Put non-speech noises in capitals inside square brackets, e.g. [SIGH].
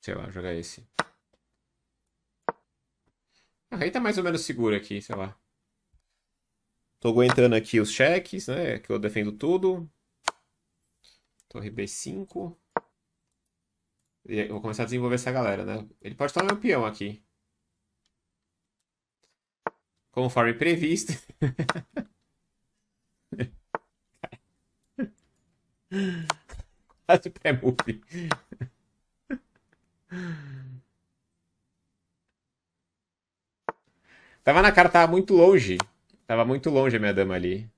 Sei lá, jogar esse. A rei tá mais ou menos segura aqui, sei lá. Tô aguentando aqui os cheques, né? Que eu defendo tudo. Torre B5. E vou começar a desenvolver essa galera, né? Ele pode tomar meu peão aqui. Conforme previsto. [LAUGHS] Quase pré-move. Tava na cara, tava muito longe. Tava muito longe a minha dama ali.